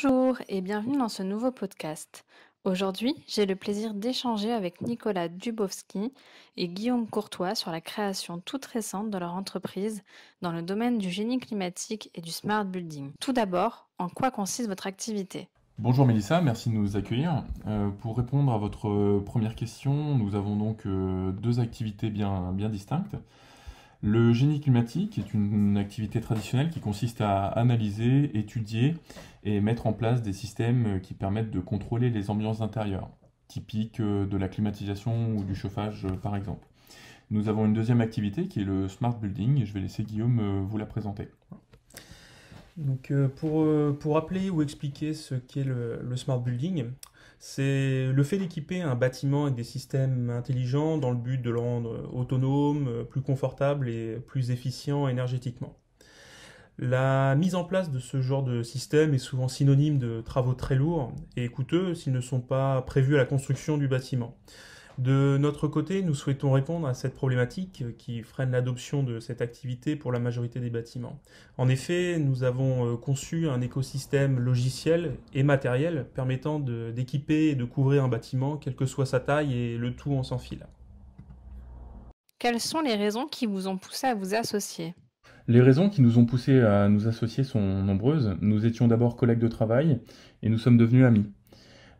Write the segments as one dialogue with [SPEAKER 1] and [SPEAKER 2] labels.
[SPEAKER 1] Bonjour et bienvenue dans ce nouveau podcast. Aujourd'hui, j'ai le plaisir d'échanger avec Nicolas Dubowski et Guillaume Courtois sur la création toute récente de leur entreprise dans le domaine du génie climatique et du smart building. Tout d'abord, en quoi consiste
[SPEAKER 2] votre activité Bonjour Mélissa, merci de nous accueillir. Euh, pour répondre à votre première question, nous avons donc euh, deux activités bien distinctes. Le génie climatique est une activité traditionnelle qui consiste à analyser, étudier et mettre en place des systèmes euh, qui permettent de contrôler les ambiances intérieures, typiques euh, de la climatisation ou du chauffage euh, par exemple. Nous avons une deuxième activité qui est le smart building et je vais laisser Guillaume vous la présenter.
[SPEAKER 1] Donc pour, rappeler ou expliquer ce qu'est le, smart building, c'est le fait d'équiper un bâtiment avec des systèmes intelligents dans le but de le rendre euh, autonome, euh, plus confortable et plus efficient énergétiquement. La mise en place de ce genre de système est souvent synonyme de travaux très lourds et coûteux s'ils ne sont pas prévus à la construction du bâtiment. De notre côté, nous souhaitons répondre à cette problématique qui freine l'adoption de cette activité pour la majorité des bâtiments. En effet, nous avons euh, conçu un écosystème logiciel et matériel permettant d'équiper et de couvrir un bâtiment, quelle que soit sa taille, et le tout en sans fil.
[SPEAKER 2] Quelles sont les raisons qui vous ont poussé à vous associer les raisons qui nous ont poussé à nous associer sont nombreuses. Nous étions d'abord collègues de travail et nous sommes devenus amis.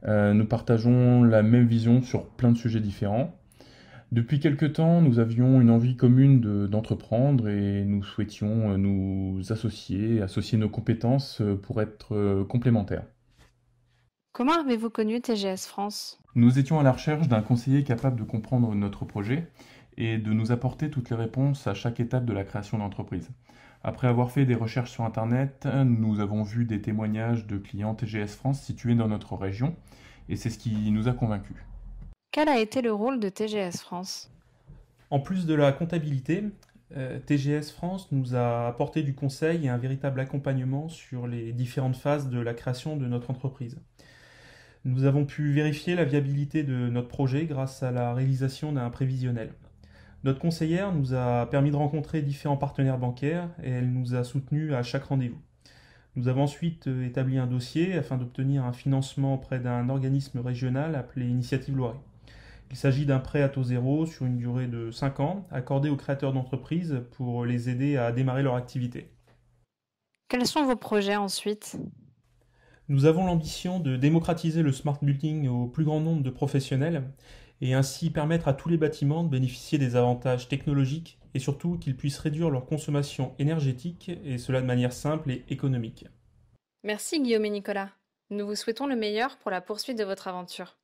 [SPEAKER 2] Euh, nous partageons la même vision sur plein de sujets différents. Depuis quelque temps, nous avions une envie commune d'entreprendre et nous souhaitions euh, nous associer, associer nos compétences euh, pour être complémentaires.
[SPEAKER 1] Comment avez-vous connu TGS France
[SPEAKER 2] Nous étions à la recherche d'un conseiller capable de comprendre notre projet et de nous apporter toutes les réponses à chaque étape de la création d'entreprise. Après avoir fait des recherches sur Internet, nous avons vu des témoignages de clients TGS France situés dans notre région, et c'est ce qui nous a convaincus. Quel a été le rôle de TGS France En plus de la comptabilité, euh, TGS
[SPEAKER 1] France nous a apporté du conseil et un véritable accompagnement sur les différentes phases de la création de notre entreprise. Nous avons pu vérifier la viabilité de notre projet grâce à la réalisation d'un prévisionnel. Notre conseillère nous a permis de rencontrer différents partenaires bancaires et elle nous a soutenus à chaque rendez-vous. Nous avons ensuite euh, établi un dossier afin d'obtenir un financement auprès d'un organisme régional appelé Initiative Loiret. Il s'agit d'un prêt à taux zéro sur une durée de 5 ans accordé aux créateurs d'entreprises pour les aider à démarrer leur activité. Quels sont vos projets ensuite Nous avons l'ambition de démocratiser le smart building au plus grand nombre de professionnels et ainsi permettre à tous les bâtiments de bénéficier des avantages technologiques et surtout qu'ils puissent réduire leur consommation énergétique et cela de manière simple et économique.
[SPEAKER 2] Merci Guillaume et Nicolas. Nous vous souhaitons le meilleur pour la poursuite de votre aventure.